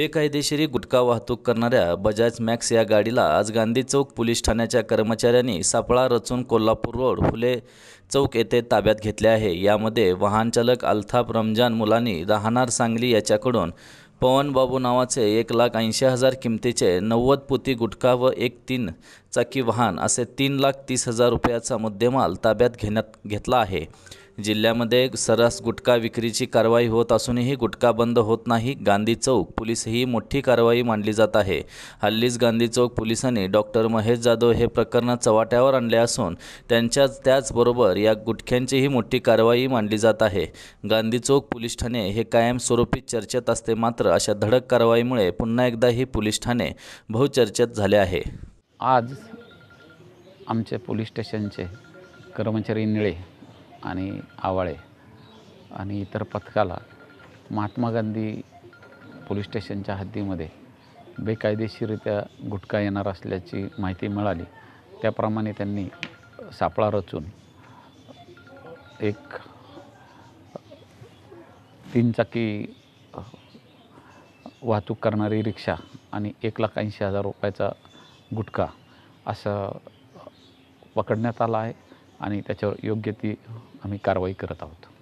बेकायदेशीर गुटखा वाहतूक करणाऱ्या बजाज मॅक्स या गाडीला आज गांधी चौक पोलीस ठाण्याच्या कर्मचाऱ्यांनी सापळा रचून कोल्हापूर रोड फुले चौक येथे ताब्यात घेतले आहे यामध्ये वाहनचालक अल्थाफ रमजान मुलानी राहणार सांगली याच्याकडून पवन बाबू नावाचे एक लाख ऐंशी हजार किमतीचे नव्वद पुती गुटखा व एक तीन चाकी वाहन असे तीन लाख तीस हजार रुपयाचा मुद्देमाल ताब्यात घेण्यात घेतला आहे जिल्ह्यामध्ये सरस गुटखा विक्रीची कारवाई होत असूनही गुटखा बंद होत नाही गांधी चौक पोलीस ही मोठी कारवाई मानली जात आहे हल्लीच गांधी चौक पोलिसांनी डॉक्टर महेश जाधव हे प्रकरण चव्हाट्यावर आणले असून त्यांच्याच त्याचबरोबर या गुटख्यांचीही मोठी कारवाई मानली जात आहे गांधी चौक पोलीस ठाणे हे कायमस्वरूपी चर्चेत असते मात्र अशा धडक कारवाईमुळे पुन्हा एकदा ही पोलीस ठाणे बहुचर्चेत झाले आहे आज आमचे पोलीस स्टेशनचे कर्मचारी निळे आणि आवाळे आणि इतर पथकाला महात्मा गांधी पोलीस स्टेशनच्या हद्दीमध्ये बेकायदेशीरित्या गुटखा येणार असल्याची माहिती मिळाली त्याप्रमाणे त्यांनी सापळा रचून एक तीनचाकी वाहतूक करणारी रिक्षा आणि एक लाख ऐंशी हजार रुपयाचा गुटखा असं पकडण्यात आला आहे आणि त्याच्यावर योग्य ती आम्ही कारवाई करत आहोत